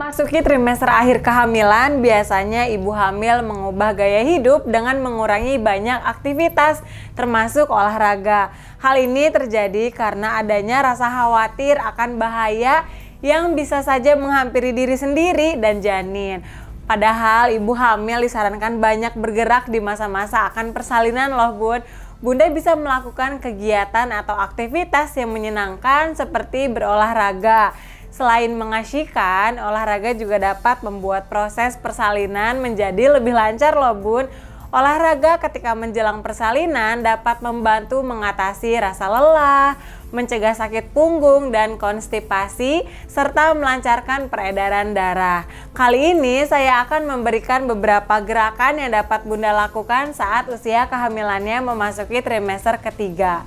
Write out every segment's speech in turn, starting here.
Memasuki trimester akhir kehamilan, biasanya ibu hamil mengubah gaya hidup dengan mengurangi banyak aktivitas, termasuk olahraga. Hal ini terjadi karena adanya rasa khawatir akan bahaya yang bisa saja menghampiri diri sendiri dan janin. Padahal ibu hamil disarankan banyak bergerak di masa-masa akan persalinan loh bun. Bunda bisa melakukan kegiatan atau aktivitas yang menyenangkan seperti berolahraga Selain mengasihkan, olahraga juga dapat membuat proses persalinan menjadi lebih lancar loh bun. Olahraga ketika menjelang persalinan dapat membantu mengatasi rasa lelah, mencegah sakit punggung dan konstipasi, serta melancarkan peredaran darah. Kali ini saya akan memberikan beberapa gerakan yang dapat Bunda lakukan saat usia kehamilannya memasuki trimester ketiga.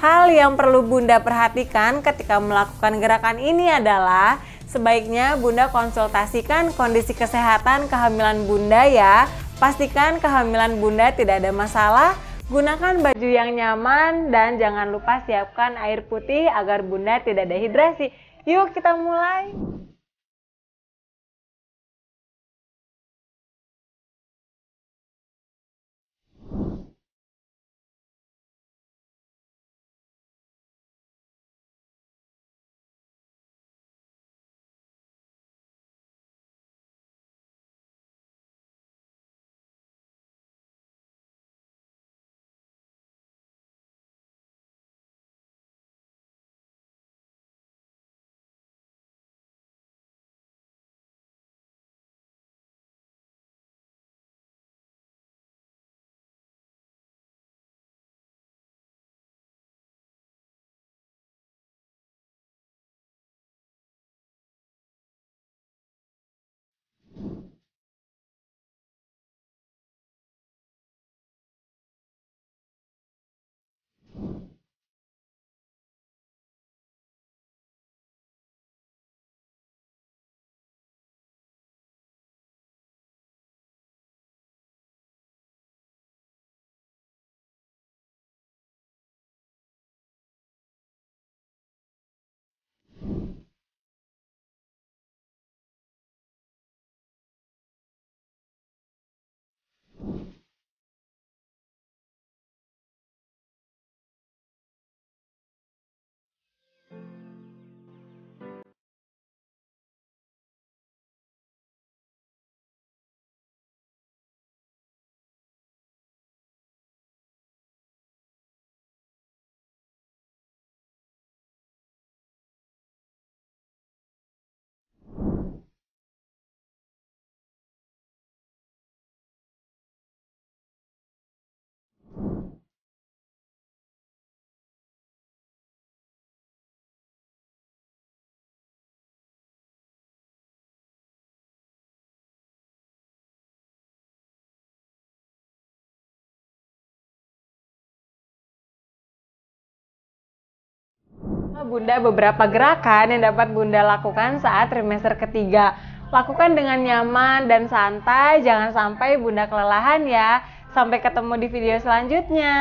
Hal yang perlu Bunda perhatikan ketika melakukan gerakan ini adalah sebaiknya Bunda konsultasikan kondisi kesehatan kehamilan Bunda ya. Pastikan kehamilan Bunda tidak ada masalah. Gunakan baju yang nyaman dan jangan lupa siapkan air putih agar Bunda tidak dehidrasi. Yuk kita mulai. Bunda beberapa gerakan yang dapat Bunda lakukan saat trimester ketiga. Lakukan dengan nyaman dan santai, jangan sampai Bunda kelelahan ya. Sampai ketemu di video selanjutnya.